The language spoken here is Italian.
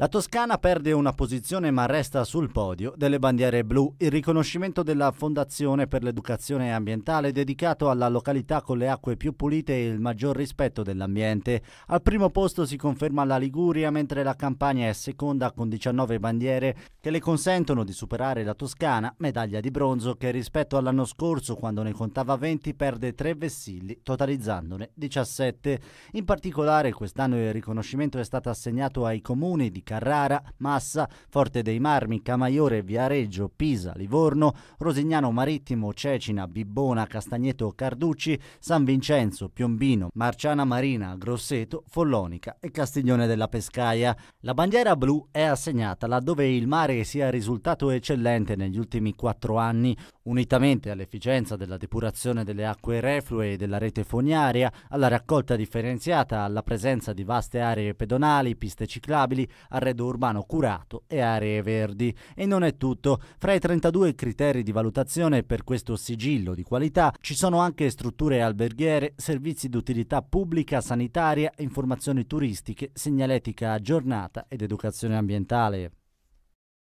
La Toscana perde una posizione ma resta sul podio delle bandiere blu, il riconoscimento della Fondazione per l'Educazione Ambientale dedicato alla località con le acque più pulite e il maggior rispetto dell'ambiente. Al primo posto si conferma la Liguria mentre la Campania è seconda con 19 bandiere che le consentono di superare la Toscana, medaglia di bronzo che rispetto all'anno scorso quando ne contava 20 perde 3 vessilli totalizzandone 17. In particolare quest'anno il riconoscimento è stato assegnato ai comuni di Carrara, Massa, Forte dei Marmi, Camaiore, Viareggio, Pisa, Livorno, Rosignano Marittimo, Cecina, Bibbona, Castagneto Carducci, San Vincenzo, Piombino, Marciana Marina, Grosseto, Follonica e Castiglione della Pescaia. La bandiera blu è assegnata laddove il mare sia risultato eccellente negli ultimi quattro anni, unitamente all'efficienza della depurazione delle acque reflue e della rete fognaria, alla raccolta differenziata, alla presenza di vaste aree pedonali, piste ciclabili, a arredo urbano curato e aree verdi. E non è tutto. Fra i 32 criteri di valutazione per questo sigillo di qualità ci sono anche strutture alberghiere, servizi di utilità pubblica, sanitaria, informazioni turistiche, segnaletica aggiornata ed educazione ambientale.